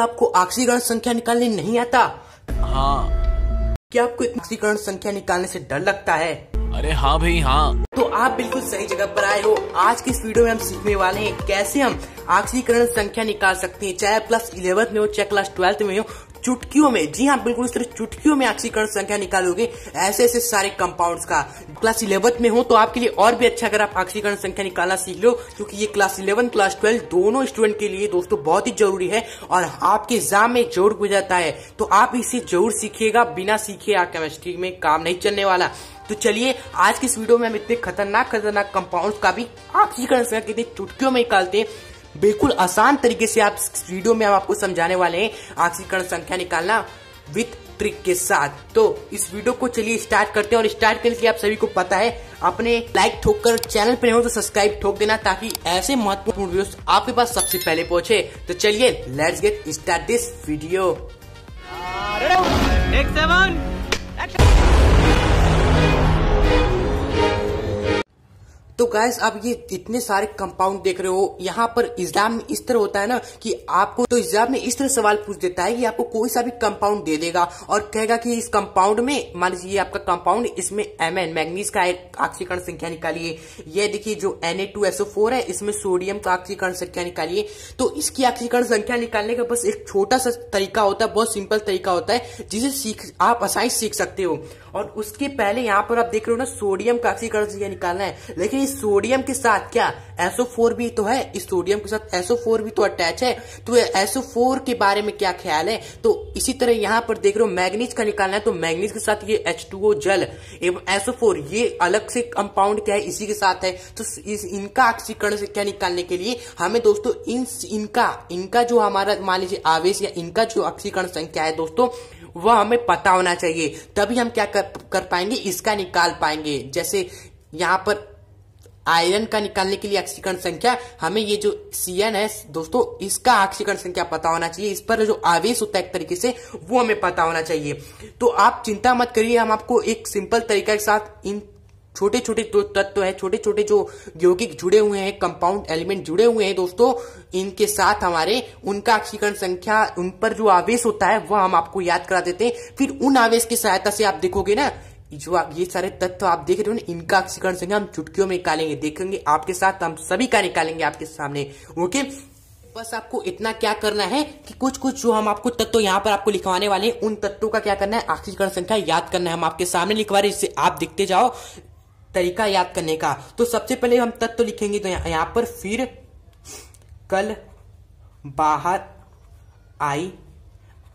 आपको आक्सीकरण संख्या निकालने नहीं आता हाँ क्या आपको आक्सीकरण संख्या निकालने से डर लगता है अरे हाँ भाई हाँ तो आप बिल्कुल सही जगह पर आए हो आज की इस वीडियो में हम सीखने वाले हैं कैसे हम आक्सीकरण संख्या निकाल सकते हैं चाहे क्लास इलेवंथ में हो चाहे क्लास ट्वेल्थ में हो चुटकियों में जी हाँ बिल्कुल इस तरह चुटकियों में आक्षीकरण संख्या निकालोगे ऐसे ऐसे सारे कंपाउंड्स का क्लास इलेवंथ में हो तो आपके लिए और भी अच्छा अगर आप आक्सीकरण संख्या निकालना सीख लो क्योंकि ये क्लास इलेवन क्लास ट्वेल्व दोनों स्टूडेंट के लिए दोस्तों बहुत ही जरूरी है और आपके एग्जाम में जरूर गुजरता है तो आप इसे जरूर सीखिएगा बिना सीखे आप केमिस्ट्री में काम नहीं चलने वाला तो चलिए आज की इस वीडियो में हम इतने खतरनाक खतरनाक कंपाउंड्स का भी आक्सीकरण संख्या कितनी चुटकियों में निकालते हैं बिल्कुल आसान तरीके से आप वीडियो में हम आपको समझाने वाले हैं आक्सीकरण संख्या निकालना विथ ट्रिक के साथ तो इस वीडियो को चलिए स्टार्ट करते हैं और स्टार्ट करने के लिए आप सभी को पता है अपने लाइक ठोक कर चैनल पर हो तो सब्सक्राइब ठोक देना ताकि ऐसे महत्वपूर्ण वीडियो आपके पास सबसे पहले पहुंचे तो चलिए let's get start this video तो गैस आप ये इतने सारे कंपाउंड देख रहे हो यहाँ पर एग्जाम में इस तरह होता है ना कि आपको तो एग्जाम में इस तरह सवाल पूछ देता है कि आपको कोई सा भी कंपाउंड दे देगा और कहेगा कि इस कंपाउंड में मान लीजिए आपका कंपाउंड इसमें एम एन मैग्नीज का ऑक्सीकरण संख्या निकालिए यह देखिए जो Na2SO4 है इसमें सोडियम का ऑक्सीकरण संख्या निकालिए तो इसकी ऑक्सीकरण संख्या निकालने का बस एक छोटा सा तरीका होता है बहुत सिंपल तरीका होता है जिसे सीख आप आसानी सीख सकते हो और उसके पहले यहाँ पर आप देख रहे हो ना सोडियम का ऑक्सीकरण संख्या निकालना है लेकिन सोडियम के साथ क्या एसओ फोर भी तो है इस सोडियम के साथ एसओ फोर भी तो अटैच है तो एसओ फोर के बारे में क्या ख्याल है तो इसी तरह यहाँ पर देख रहे हो मैग्नीज का निकालना है तो मैग्नीज के साथ ये एच टू ओ जल एवं एसओ फोर ये अलग से कंपाउंड क्या है इसी के साथ है तो इस इनका ऑक्सीकरण से क्या निकालने के लिए हमें दोस्तों इन इनका इनका जो हमारा मान लीजिए आवेश या इनका जो ऑक्सीकरण संख्या है दोस्तों वह हमें पता होना चाहिए तभी हम क्या कर, कर पाएंगे इसका निकाल पाएंगे जैसे यहाँ पर आयरन का निकालने के लिए ऑक्सीकरण संख्या हमें ये जो सी है दोस्तों इसका ऑक्सीकरण संख्या पता होना चाहिए इस पर जो आवेश होता है एक तरीके से वो हमें पता होना चाहिए तो आप चिंता मत करिए हम आपको एक सिंपल तरीका के साथ इन छोटे छोटे जो तत्व है छोटे छोटे जो यौगिक जुड़े हुए हैं कंपाउंड एलिमेंट जुड़े हुए हैं दोस्तों इनके साथ हमारे उनका ऑक्सीकरण संख्या उन पर जो आवेश होता है वह हम आपको याद करा देते हैं फिर उन आवेश की सहायता से आप देखोगे ना जो आप ये सारे तत्व आप देख रहे हो ना इनका अक्षीकरण संख्या हम चुटकियों में निकालेंगे देखेंगे आपके साथ हम सभी का निकालेंगे आपके सामने ओके बस आपको इतना क्या करना है कि कुछ कुछ जो हम आपको तत्व यहाँ पर आपको लिखवाने वाले हैं उन तत्वों का क्या करना है आक्षीकरण संख्या याद करना है हम आपके सामने लिखवा रहे जिससे आप देखते जाओ तरीका याद करने का तो सबसे पहले हम तत्व लिखेंगे तो यहाँ पर फिर कल बाहर आई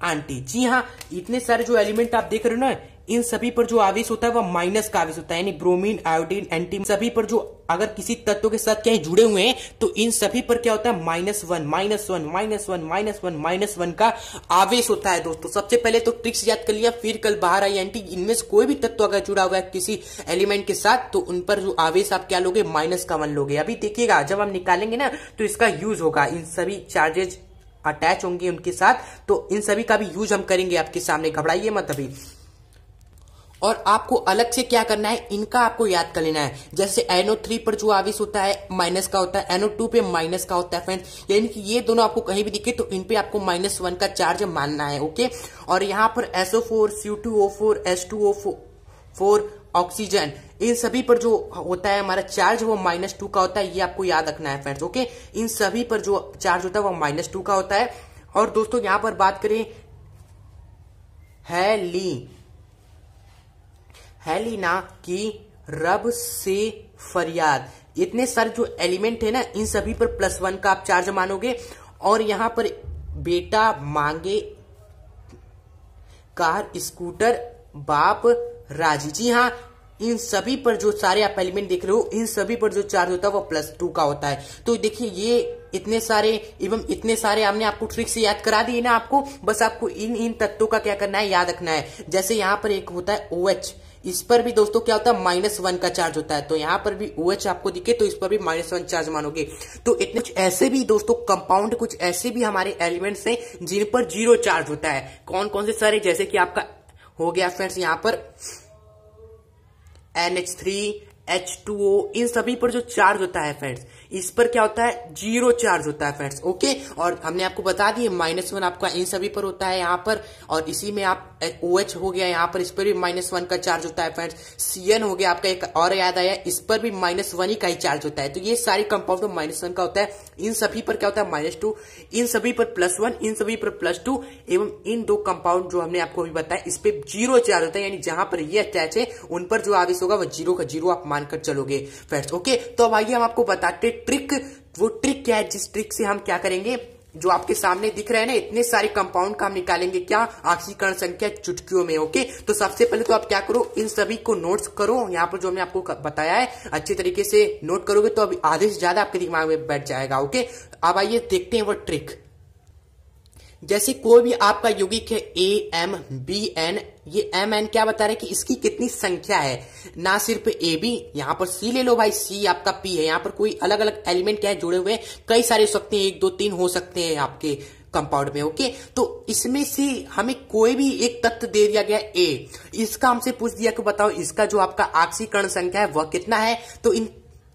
आंटी जी हाँ इतने सारे जो एलिमेंट आप देख रहे हो ना इन सभी पर जो आवेश होता है वह माइनस का आवेश होता है यानी ब्रोमीन आयोडीन एंटी सभी पर जो अगर किसी तत्व के साथ कहीं जुड़े हुए हैं तो इन सभी पर क्या होता है minus one minus one minus one minus one minus one का आवेश होता है दोस्तों सबसे पहले तो ट्रिक्स याद कर लिया फिर कल बाहर आई एंटी इनमें से कोई भी तत्व अगर जुड़ा हुआ है किसी एलिमेंट के साथ तो उन पर जो आवेश आप क्या लोगे माइनस का वन लोगे अभी देखिएगा जब हम निकालेंगे ना तो इसका यूज होगा इन सभी चार्जेज अटैच होंगे उनके साथ तो इन सभी का भी यूज हम करेंगे आपके सामने घबराइए मत अभी और आपको अलग से क्या करना है इनका आपको याद कर लेना है जैसे एनओ थ्री पर जो आविश होता है माइनस का होता है एनओ टू पे माइनस का होता है फ्रेंड यानी कि ये दोनों आपको कहीं भी दिखे तो इन पे आपको माइनस वन का चार्ज मानना है ओके और यहाँ पर SO four C two O four S two O four oxygen इन सभी पर जो होता है हमारा चार्ज वो माइनस टू का होता है ये आपको याद रखना है फ्रेंड्स ओके इन सभी पर जो चार्ज होता है वो माइनस टू का होता है और दोस्तों यहाँ पर बात करें है ली हेलिना की रब से फरियाद इतने सर जो एलिमेंट है ना इन सभी पर प्लस वन का आप चार्ज मानोगे और यहां पर बेटा मांगे कार स्कूटर बाप राजी जी हाँ इन सभी पर जो सारे आप एलिमेंट देख रहे हो इन सभी पर जो चार्ज होता है वो प्लस टू का होता है तो देखिए ये इतने सारे एवं इतने सारे हमने आपको ट्रिक से याद करा दिए ना आपको बस आपको इन इन तत्वों का क्या करना है याद रखना है जैसे यहाँ पर एक होता है ओ OH, एच इस पर भी दोस्तों क्या होता है माइनस वन का चार्ज होता है तो यहाँ पर भी ओ OH आपको दिखे तो इस पर भी माइनस वन चार्ज मानोगे तो इतने कुछ ऐसे भी दोस्तों कंपाउंड कुछ ऐसे भी हमारे एलिमेंट्स हैं जिन पर जीरो चार्ज होता है कौन कौन से सारे जैसे कि आपका हो गया फ्रेंड्स यहाँ पर N H three H two O इन सभी पर जो चार्ज होता है फ्रेंड्स इस पर क्या होता है जीरो चार्ज होता है फ्रेंड्स ओके और हमने आपको बता दिए माइनस वन आपका इन सभी पर होता है यहाँ पर और इसी में आप ओ एच हो गया यहाँ पर इस पर भी माइनस वन का चार्ज होता है फ्रेंड्स सी एन हो गया आपका एक और याद आया इस पर भी माइनस वन ही का ही चार्ज होता है तो ये सारे कंपाउंड तो माइनस वन का होता है इन सभी पर क्या होता है माइनस टू इन सभी पर प्लस वन इन सभी पर प्लस टू एवं इन दो कंपाउंड जो हमने आपको अभी बताया इस पर जीरो चार्ज होता है यानी जहां पर ये अटैच है उन पर जो आवेश होगा वह जीरो का जीरो आप मानकर चलोगे फ्रेंड्स ओके तो अब आइए हम आपको बताते ट्रिक वो ट्रिक क्या है जिस ट्रिक से हम क्या करेंगे जो आपके सामने दिख रहे हैं ना इतने सारे कंपाउंड का हम निकालेंगे क्या ऑक्सीकरण संख्या चुटकियों में ओके तो सबसे पहले तो आप क्या करो इन सभी को नोट्स करो यहाँ पर जो हमने आपको बताया है अच्छे तरीके से नोट करोगे तो अब आधे से ज्यादा आपके दिमाग में बैठ जाएगा ओके अब आइए देखते हैं वो ट्रिक जैसे कोई भी आपका यौगिक है ए एम बी एन ये एम एन क्या बता रहे कि इसकी कितनी संख्या है ना सिर्फ ए बी यहां पर सी ले लो भाई सी आपका पी है यहां पर कोई अलग अलग एलिमेंट क्या है जुड़े हुए कई सारे हो सकते हैं एक दो तीन हो सकते हैं आपके कंपाउंड में ओके तो इसमें से हमें कोई भी एक तत्व दे दिया गया ए इसका हमसे पूछ दिया कि बताओ इसका जो आपका आक्सीकरण संख्या है वह कितना है तो इन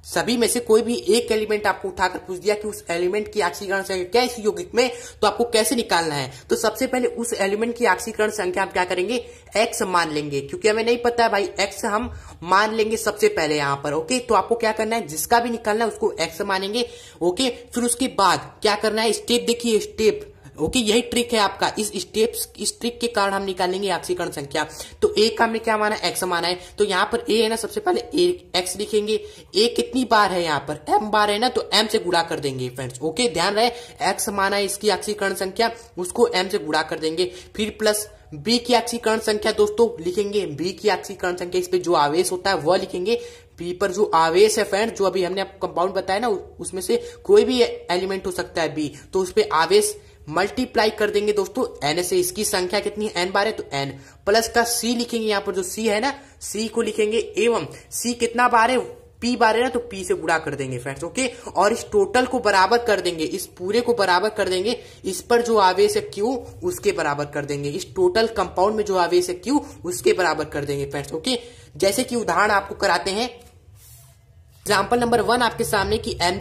सभी में से कोई भी एक एलिमेंट आपको उठाकर पूछ दिया कि उस एलिमेंट की आक्सीकरण संख्या क्या इस यौगिक में तो आपको कैसे निकालना है तो सबसे पहले उस एलिमेंट की आक्सीकरण संख्या हम क्या करेंगे एक्स मान लेंगे क्योंकि हमें नहीं पता है भाई एक्स हम मान लेंगे सबसे पहले यहां पर ओके तो आपको क्या करना है जिसका भी निकालना है उसको एक्स मानेंगे ओके फिर उसके बाद क्या करना है स्टेप देखिए स्टेप ओके यही ट्रिक है आपका इस स्टेप्स इस ट्रिक के कारण हम निकालेंगे कर्ण संख्या तो ए का हमने क्या माना एक्स माना है तो यहाँ पर ए है ना सबसे पहले ए एक्स लिखेंगे ए कितनी बार है यहाँ पर एम बार है ना तो एम से गुड़ा कर देंगे फ्रेंड्स ओके ध्यान रहे एक्स माना है इसकी आक्सीकरण संख्या उसको एम से गुड़ा कर देंगे फिर प्लस बी की आक्सीकरण संख्या दोस्तों लिखेंगे बी की आक्सीकरण संख्या इस पे जो आवेश होता है वह लिखेंगे बी पर जो आवेश है फ्रेंड जो अभी हमने कंपाउंड बताया ना उसमें से कोई भी एलिमेंट हो सकता है बी तो उस पर आवेश मल्टीप्लाई कर देंगे दोस्तों एन से इसकी संख्या कितनी है एन बार है तो एन प्लस का सी लिखेंगे यहाँ पर जो सी है ना सी को लिखेंगे एवं सी कितना बार है पी बार है ना तो पी से गुड़ा कर देंगे फ्रेंड्स ओके और इस टोटल को बराबर कर देंगे इस पूरे को बराबर कर देंगे इस पर जो आवेश है क्यू उसके बराबर कर देंगे इस टोटल कंपाउंड में जो आवेश है क्यू उसके बराबर कर देंगे फ्रेंड्स ओके जैसे कि उदाहरण आपको कराते हैं एग्जाम्पल नंबर वन आपके सामने की एम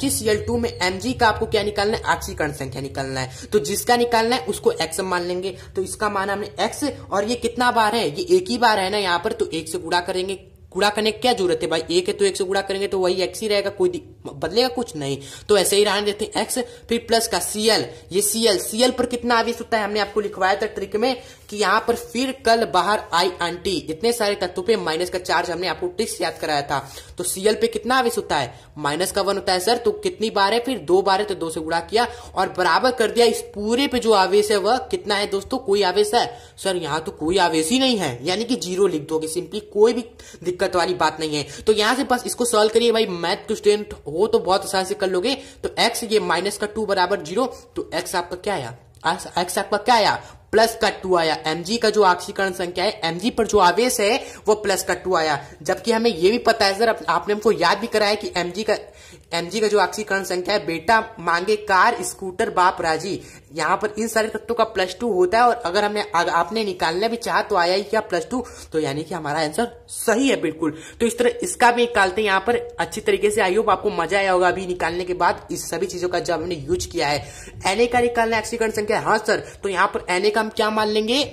टू में एम का आपको क्या निकालना है ऑक्सीकरण संख्या निकालना है तो जिसका निकालना है उसको एक्स मान लेंगे तो इसका मान हमने एक्स और ये कितना बार है ये एक ही बार है ना यहाँ पर तो एक से गुड़ा करेंगे गुड़ा करने क्या जरूरत है भाई एक है तो एक से गुड़ा करेंगे तो वही एक्स ही रहेगा कोई बदलेगा कुछ नहीं तो ऐसे ही रहने देते हैं एक्स फिर प्लस का सीएल ये सीएल सीएल पर कितना आवेश होता है हमने आपको लिखवाया था ट्रिक में कि यहां पर फिर कल बाहर आई आंटी इतने सारे तत्व पे माइनस का चार्ज हमने आपको ट्रिक्स याद कराया था तो सीएल पे कितना आवेश होता है माइनस का वन होता है सर तो कितनी बार है फिर दो बार है तो दो से गुड़ा किया और बराबर कर दिया इस पूरे पे जो आवेश है वह कितना है दोस्तों कोई आवेश है सर यहाँ तो कोई आवेश ही नहीं है यानी कि जीरो लिख दोगे सिंपली कोई भी दिक्कत वाली बात नहीं है तो यहां से बस इसको सोल्व करिए भाई मैथ के स्टूडेंट हो तो बहुत आसान से कर लोगे तो एक्स ये माइनस का टू बराबर जीरो तो एक्स आपका क्या आया एक्स आपका क्या आया प्लस का टू आया mg का जो आक्षीकरण संख्या है mg पर जो आवेश है वो प्लस का टू आया जबकि हमें ये भी पता है सर आपने हमको याद भी कराया कि mg का एमजी का जो आक्सीकरण संख्या है बेटा मांगे कार स्कूटर बाप राजी यहाँ पर इन सारे तत्वों का प्लस टू होता है और अगर हमने आपने निकालना भी चाह तो आया ही क्या प्लस टू तो यानी कि हमारा आंसर सही है बिल्कुल तो इस तरह इसका भी निकालते हैं यहाँ पर अच्छी तरीके से आई होप आपको मजा आया होगा अभी निकालने के बाद इस सभी चीजों का जब हमने यूज किया है एने का निकालना एक्सीकरण संख्या हाँ सर तो यहाँ पर एने का हम क्या मान लेंगे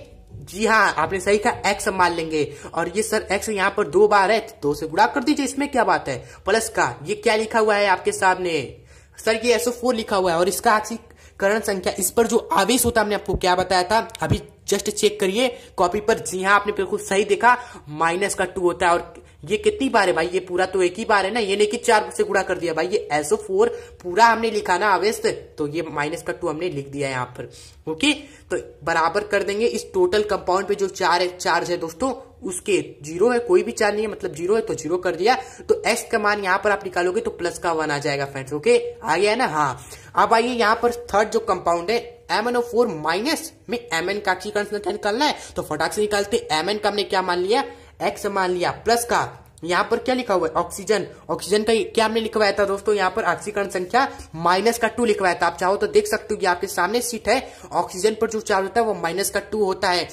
जी हाँ आपने सही कहा एक्स मान लेंगे और ये सर एक्स यहाँ पर दो बार है तो दो से गुड़ा कर दीजिए इसमें क्या बात है प्लस का ये क्या लिखा हुआ है आपके सामने सर ये एसओ फोर लिखा हुआ है और इसका करण संख्या इस पर जो आवेश होता है हमने आपको क्या बताया था अभी जस्ट चेक करिए कॉपी पर जी हाँ आपने बिल्कुल सही देखा माइनस का टू होता है और ये कितनी बार है भाई ये पूरा तो एक ही बार है ना ये नहीं कि चार से गुड़ा कर दिया भाई ये एसओ फोर पूरा हमने लिखा ना अवेस्त तो ये माइनस का टू हमने लिख दिया है यहाँ पर ओके तो बराबर कर देंगे इस टोटल कंपाउंड पे जो चार है चार्ज है दोस्तों उसके जीरो है कोई भी चार्ज नहीं है मतलब जीरो है तो जीरो कर दिया तो एक्स का मान यहाँ पर आप निकालोगे तो प्लस का वन आ जाएगा फ्रेंड्स ओके आ गया ना हाँ अब आइए यहाँ पर थर्ड जो कंपाउंड है M N O four minus में एम एन का की निकालना है तो फटाक से निकालते एम एन का हमने क्या मान लिया एक्स मान लिया प्लस का यहाँ पर क्या लिखा हुआ है ऑक्सीजन ऑक्सीजन का क्या हमने लिखवाया था दोस्तों यहाँ पर ऑक्सीकरण संख्या माइनस का टू लिखवाया था आप चाहो तो देख सकते हो कि आपके सामने सीट है ऑक्सीजन पर जो चार्ज होता है वो माइनस का टू होता है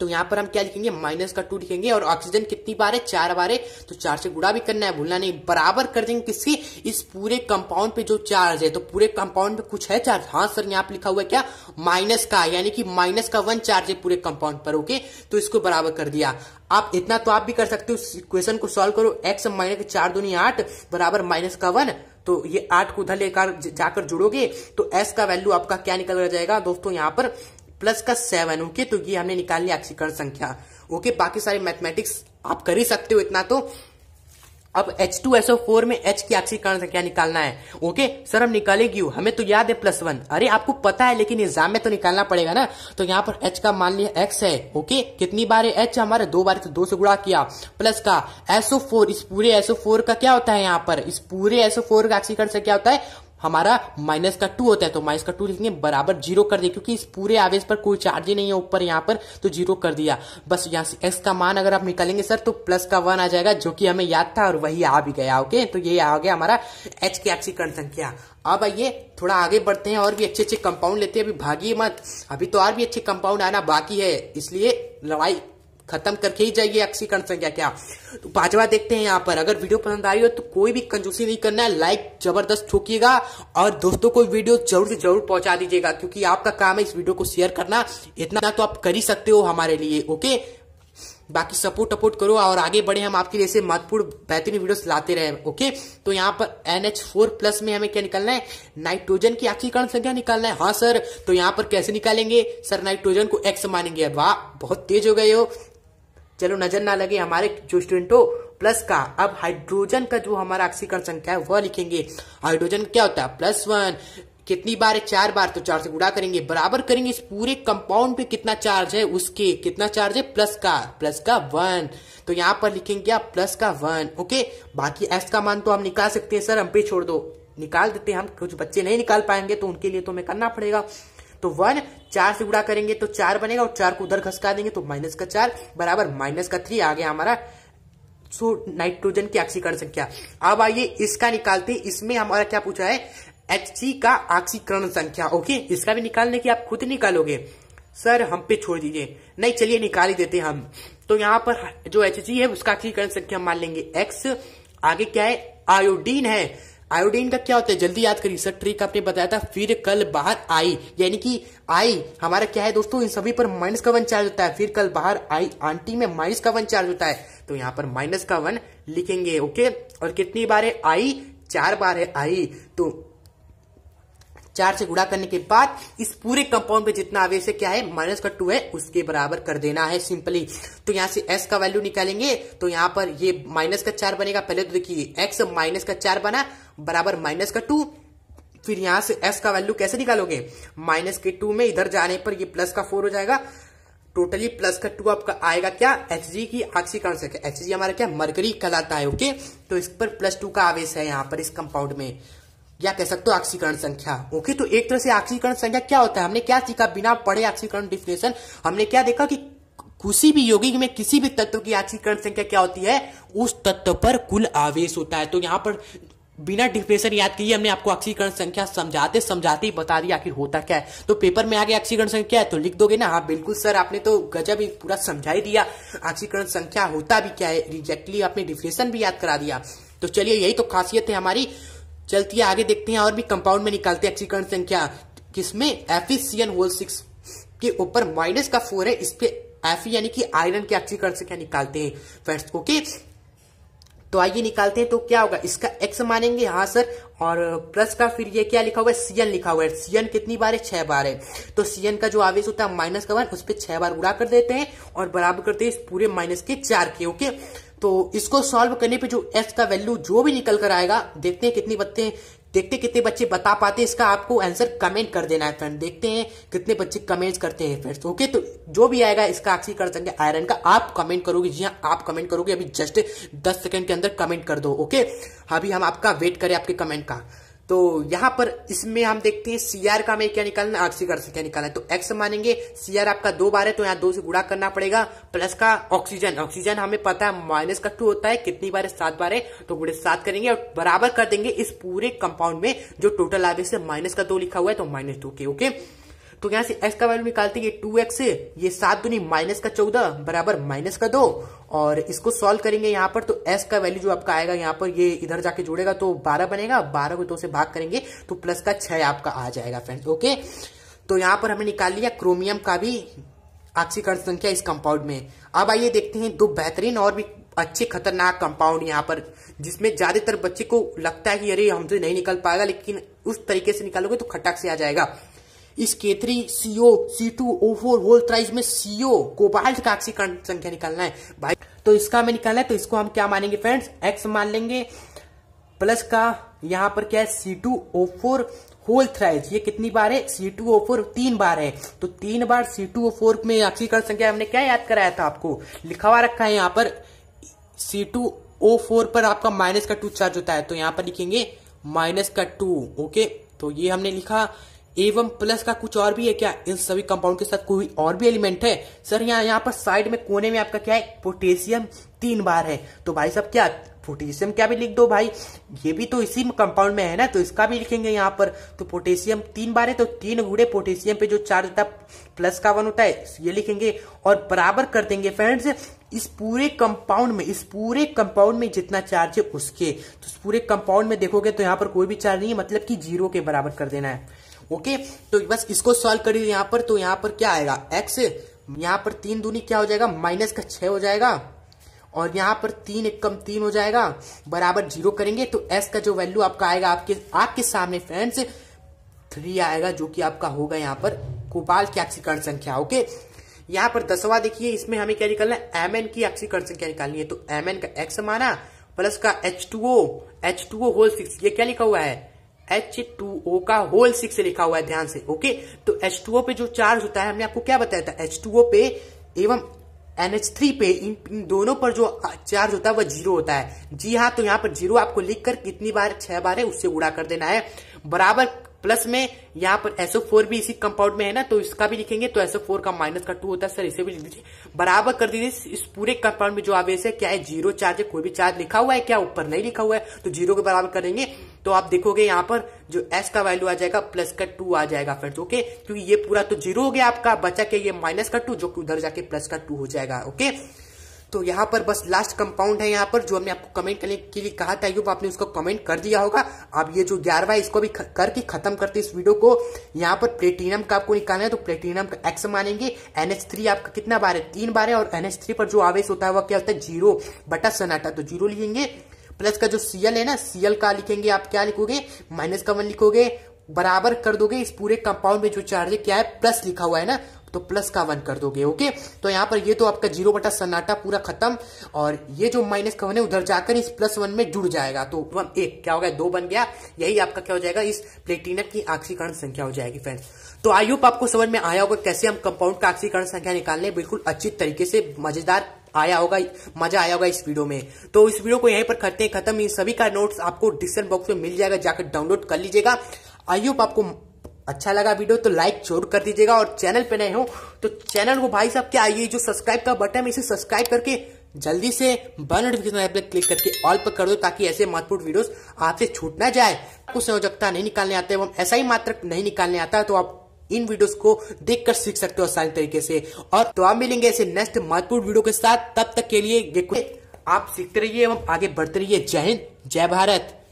तो यहाँ पर हम क्या लिखेंगे माइनस का टू लिखेंगे और ऑक्सीजन कितनी बार है चार बार है तो चार से गुड़ा भी करना है भूलना नहीं बराबर कर देंगे किसके इस पूरे कंपाउंड पे जो चार्ज है तो पूरे कंपाउंड पे कुछ है चार्ज हाँ सर यहाँ पे लिखा हुआ है क्या माइनस का यानी कि माइनस का वन चार्ज है पूरे कंपाउंड पर ओके तो इसको बराबर कर दिया आप इतना तो आप भी कर सकते हो क्वेश्चन को सॉल्व करो एक्स माइनस चार दो आठ बराबर माइनस का वन तो ये आठ को उधर लेकर जाकर जुड़ोगे तो एस का वैल्यू आपका क्या निकल जाएगा दोस्तों यहाँ पर प्लस का सेवन ओके तो ये हमने निकाल लिया अक्षीकरण संख्या ओके बाकी सारे मैथमेटिक्स आप कर ही सकते हो इतना तो अब H2SO4 में H की ऑक्सीकरण संख्या निकालना है ओके सर हम निकाले क्यों हमें तो याद है प्लस वन अरे आपको पता है लेकिन एग्जाम में तो निकालना पड़ेगा ना तो यहाँ पर H का मान लिया X है ओके कितनी बार है H हमारे दो बार तो दो से गुणा किया प्लस का SO4 इस पूरे SO4 का क्या होता है यहाँ पर इस पूरे SO4 का ऑक्सीकरण संख्या होता है हमारा माइनस का टू होता है तो माइनस का टू लिखेंगे बराबर जीरो कर दिया क्योंकि इस पूरे आवेश पर कोई चार्ज ही नहीं है ऊपर यहाँ पर तो जीरो कर दिया बस यहाँ से एक्स का मान अगर आप निकालेंगे सर तो प्लस का वन आ जाएगा जो कि हमें याद था और वही आ भी गया ओके तो ये आ गया हमारा एच की एक्सी कर्ण संख्या अब आइए थोड़ा आगे बढ़ते हैं और भी अच्छे अच्छे कंपाउंड लेते हैं अभी भागी मत अभी तो और भी अच्छे कंपाउंड आना बाकी है इसलिए लड़ाई खत्म करके ही जाइए अक्षीकरण संख्या क्या तो पांचवा देखते हैं यहाँ पर अगर वीडियो पसंद आई हो तो कोई भी कंजूसी नहीं करना है लाइक जबरदस्त ठोकिएगा और दोस्तों को वीडियो जरूर से जरूर पहुंचा दीजिएगा क्योंकि आपका काम है इस वीडियो को शेयर करना इतना तो आप कर ही सकते हो हमारे लिए ओके बाकी सपोर्ट अपोर्ट करो और आगे बढ़े हम आपके लिए ऐसे महत्वपूर्ण बेहतरीन वीडियोस लाते रहे ओके तो यहाँ पर एन एच फोर प्लस में हमें क्या निकालना है नाइट्रोजन की आखिरीकरण संख्या निकालना है हाँ सर तो यहाँ पर कैसे निकालेंगे सर नाइट्रोजन को एक्स मानेंगे वाह बहुत तेज हो गए हो चलो नजर ना लगे हमारे जो स्टूडेंटो प्लस का अब हाइड्रोजन का जो हमारा ऑक्सीकरण संख्या है वह लिखेंगे हाइड्रोजन क्या होता है प्लस वन कितनी बार है चार बार तो चार से गुड़ा करेंगे बराबर करेंगे इस पूरे कंपाउंड पे कितना चार्ज है उसके कितना चार्ज है प्लस का प्लस का वन तो यहाँ पर लिखेंगे आप प्लस का वन ओके बाकी एस का मान तो हम निकाल सकते हैं सर हम पे छोड़ दो निकाल देते हैं हम कुछ बच्चे नहीं निकाल पाएंगे तो उनके लिए तो हमें करना पड़ेगा तो वन चार से गुड़ा करेंगे तो चार बनेगा और चार को उधर घसका देंगे तो माइनस का चार बराबर माइनस का थ्री आ गया हमारा सो नाइट्रोजन की ऑक्सीकरण संख्या अब आइए इसका निकालते हैं इसमें हमारा क्या पूछा है एच का ऑक्सीकरण संख्या ओके इसका भी निकालने की आप खुद निकालोगे सर हम पे छोड़ दीजिए नहीं चलिए निकाल ही देते हम तो यहाँ पर जो एच है उसका ऑक्सीकरण संख्या मान लेंगे एक्स आगे क्या है आयोडीन है आयोडीन का क्या होता है जल्दी याद करिए सर ट्रिक आपने बताया था फिर कल बाहर आई यानी कि आई हमारा क्या है दोस्तों इन सभी पर माइनस का वन चार्ज होता है फिर कल बाहर आई आंटी में माइनस का वन चार्ज होता है तो यहाँ पर माइनस का वन लिखेंगे ओके और कितनी बार है आई चार बार है आई तो चार से गुड़ा करने के बाद इस पूरे कंपाउंड पे जितना आवेश क्या है माइनस का टू है उसके बराबर कर देना है सिंपली तो यहाँ से एस का वैल्यू निकालेंगे तो यहाँ पर ये माइनस का चार बनेगा पहले तो देखिए एक्स माइनस का चार बना बराबर माइनस का टू फिर यहां से एस का वैल्यू कैसे निकालोगे माइनस के टू में इधर जाने पर ये प्लस का फोर हो जाएगा टोटली प्लस का टू आपका आएगा क्या एच जी की आक्सी कारण से एच जी हमारा क्या मरकरी कहलाता है ओके तो इस पर प्लस टू का आवेश है यहाँ पर इस कंपाउंड में या कह सकते हो आक्सीकरण संख्या ओके तो एक तरह से आक्सीकरण संख्या क्या होता है हमने क्या सीखा बिना पढ़े आक्सीकरण डिफिनेशन हमने क्या देखा कि किसी भी यौगिक में किसी भी तत्व की आक्सीकरण संख्या क्या होती है उस तत्व पर कुल आवेश होता है तो यहाँ पर बिना डिफिनेशन याद किए हमने आपको अक्षीकरण संख्या समझाते समझाते ही बता दिया आखिर होता क्या है तो पेपर में आगे अक्षीकरण संख्या है तो लिख दोगे ना हाँ बिल्कुल सर आपने तो गजब ही पूरा समझा ही दिया अक्षीकरण संख्या होता भी क्या है एग्जैक्टली आपने डिफिनेशन भी याद करा दिया तो चलिए यही तो खासियत है हमारी चलती है आगे देखते हैं और भी कंपाउंड में निकालते हैं ऑक्सीकरण संख्या किसमें एफिसियन होल सिक्स के ऊपर माइनस का फोर है इस पे एफ यानी कि आयरन के ऑक्सीकरण संख्या निकालते हैं फर्स्ट ओके तो आइए निकालते हैं तो क्या होगा इसका एक्स मानेंगे हाँ सर और प्लस का फिर ये क्या लिखा हुआ है सीएन लिखा हुआ है सीएन कितनी बार है छह बार है तो सीएन का जो आवेश होता है माइनस का वन उस पर छह बार उड़ा कर देते हैं और बराबर करते हैं इस पूरे माइनस के चार के ओके तो इसको सॉल्व करने पे जो एस का वैल्यू जो भी निकल कर आएगा देखते हैं कितने बच्चे देखते कितने बच्चे बता पाते हैं इसका आपको आंसर कमेंट कर देना है फ्रेंड देखते हैं कितने बच्चे कमेंट करते हैं फ्रेंड्स ओके तो जो भी आएगा इसका आखिरी कर देंगे आयरन का आप कमेंट करोगे जी हाँ आप कमेंट करोगे अभी जस्ट दस सेकंड के अंदर कमेंट कर दो ओके अभी हम आपका वेट करें आपके कमेंट का तो यहां पर इसमें हम देखते हैं सीआर का हमें क्या निकालना आर सी क्या निकालना है तो एक्स मानेंगे सीआर आपका दो बार है तो यहां दो से गुड़ा करना पड़ेगा प्लस का ऑक्सीजन ऑक्सीजन हमें पता है माइनस का टू होता है कितनी बार है सात बार है तो गुड़े सात करेंगे और बराबर कर देंगे इस पूरे कंपाउंड में जो टोटल आगे से माइनस का दो लिखा हुआ है तो माइनस टू के ओके तो यहां से एक्स का वैल्यू निकालते हैं टू एक्स ये सात दुनी माइनस का चौदह बराबर माइनस का दो और इसको सॉल्व करेंगे यहाँ पर तो एस का वैल्यू जो आपका आएगा यहाँ पर ये इधर जाके जोड़ेगा तो बारह बनेगा बारह को दो से भाग करेंगे तो प्लस का छह आपका आ जाएगा फ्रेंड ओके तो यहाँ पर हमने निकाल लिया क्रोमियम का भी आक्सीकरण संख्या इस कंपाउंड में अब आइए देखते हैं दो बेहतरीन और भी अच्छे खतरनाक कंपाउंड यहाँ पर जिसमें ज्यादातर बच्चे को लगता है कि अरे हमसे तो नहीं निकल पाएगा लेकिन उस तरीके से निकालोगे तो खटाक से आ जाएगा इस के three CO C two O four whole thrice में सीओ कोबाल्ट का ऑक्सीकरण संख्या निकालना है भाई तो इसका हमें निकालना है तो इसको हम क्या मानेंगे फ्रेंड्स एक्स मान लेंगे प्लस का यहां पर क्या है C two O four whole thrice ये कितनी बार है सी टू ओ फोर तीन बार है तो तीन बार सी टू ओ फोर में ऑक्सीकरण संख्या हमने क्या याद कराया था आपको लिखा हुआ रखा है यहां पर सी टू ओ फोर पर आपका माइनस का टू चार्ज होता है तो यहां पर लिखेंगे माइनस का टू ओके तो ये हमने लिखा एवं प्लस का कुछ और भी है क्या इन सभी कंपाउंड के साथ कोई और भी एलिमेंट है सर यहाँ यहाँ पर साइड में कोने में आपका क्या है पोटेशियम तीन बार है तो भाई साहब क्या पोटेशियम क्या भी लिख दो भाई ये भी तो इसी कंपाउंड में है ना तो इसका भी लिखेंगे यहाँ पर तो पोटेशियम तीन बार है तो तीन गुड़े पोटेशियम पे जो चार्ज होता है प्लस का वन होता है ये लिखेंगे और बराबर कर देंगे फ्रेंड्स इस पूरे कंपाउंड में इस पूरे कंपाउंड में जितना चार्ज है उसके तो इस पूरे कंपाउंड में देखोगे तो यहाँ पर कोई भी चार्ज नहीं है मतलब की जीरो के बराबर कर देना है ओके तो बस इसको सॉल्व करिए यहाँ पर तो यहाँ पर क्या आएगा एक्स यहाँ पर तीन दूनी क्या हो जाएगा माइनस का छ हो जाएगा और यहाँ पर तीन एक कम तीन हो जाएगा बराबर जीरो करेंगे तो एस का जो वैल्यू आपका आएगा आपके आपके सामने फ्रेंड्स थ्री आएगा जो कि आपका होगा यहाँ पर गोपाल की अक्षीकरण संख्या ओके यहाँ पर दसवा देखिए इसमें हमें क्या निकालना है एम एन की अक्षीकरण संख्या निकालनी है तो एम एन का एक्स माना प्लस का H two O H two O whole six ये क्या लिखा हुआ है एच टू ओ का होल सिक्स लिखा हुआ है ध्यान से ओके तो एच टू ओ पे जो चार्ज होता है हमने आपको क्या बताया था एच टू ओ पे एवं NH3 पे इन, इन दोनों पर जो चार्ज होता है वह जीरो होता है जी हाँ तो यहाँ पर जीरो आपको लिखकर कितनी बार छह बार है उससे गुड़ा कर देना है बराबर प्लस में यहाँ पर एसओ फोर भी इसी कंपाउंड में है ना तो इसका भी लिखेंगे तो एसओ फोर का माइनस का टू होता है सर इसे भी लिख दीजिए बराबर कर दीजिए इस पूरे कंपाउंड में जो आवेश है क्या है जीरो चार्ज है कोई भी चार्ज लिखा हुआ है क्या ऊपर नहीं लिखा हुआ है तो जीरो के बराबर करेंगे तो आप देखोगे यहाँ पर जो एस का वैल्यू आ जाएगा प्लस का टू आ जाएगा फ्रेंड्स ओके क्योंकि ये पूरा तो जीरो हो गया आपका बचा के ये माइनस का टू जो उधर जाके प्लस का टू हो जाएगा ओके तो यहाँ पर बस लास्ट कंपाउंड है यहाँ पर जो हमने आपको कमेंट करने के लिए कहा था यूब आपने उसको कमेंट कर दिया होगा अब ये जो ग्यारहवा इसको भी करके खत्म करते इस वीडियो को यहाँ पर प्लेटिनम का आपको निकालना है तो प्लेटिनम का एक्स मानेंगे एनएच आपका कितना बार है तीन बार है और एनएच पर जो आवेश होता है वह क्या होता है जीरो बटा सनाटा तो जीरो लिखेंगे प्लस का जो सीएल है ना सीएल का लिखेंगे आप क्या लिखोगे माइनस का वन लिखोगे बराबर कर दोगे इस पूरे कंपाउंड में जो चार्ज क्या है प्लस लिखा हुआ है ना तो प्लस का वन कर दोगे ओके तो यहां पर ये तो आपका जीरो बटा सन्नाटा पूरा खत्म और ये जो माइनस का वन है उधर जाकर इस प्लस वन में जुड़ जाएगा तो वन एक क्या हो गया दो बन गया यही आपका क्या हो जाएगा इस प्लेटिनम की आक्सीकरण संख्या हो जाएगी फ्रेंड्स तो आई होप आपको समझ में आया होगा कैसे हम कंपाउंड का आक्सीकरण संख्या निकालने बिल्कुल अच्छी तरीके से मजेदार आया होगा मजा आया होगा इस वीडियो में तो इस वीडियो को यहीं पर करते हैं खत्म ये सभी का नोट्स आपको डिस्क्रिप्शन बॉक्स में मिल जाएगा जाकर डाउनलोड कर लीजिएगा आई होप आपको अच्छा लगा वीडियो तो लाइक जरूर कर दीजिएगा और चैनल पे नए हो तो चैनल को भाई साहब क्या आइए जो सब्सक्राइब का बटन है इसे सब्सक्राइब करके जल्दी से बल नोटिफिकेशन ऐप पर क्लिक करके ऑल पर कर दो ताकि ऐसे महत्वपूर्ण वीडियोस आपसे छूट ना जाए आपको संयोजकता नहीं निकालने आते एवं ऐसा ही मात्र नहीं निकालने आता तो आप इन वीडियोस को देखकर सीख सकते हो आसानी तरीके से और तो आप मिलेंगे ऐसे नेक्स्ट महत्वपूर्ण वीडियो के साथ तब तक के लिए आप सीखते रहिए एवं आगे बढ़ते रहिए जय हिंद जय भारत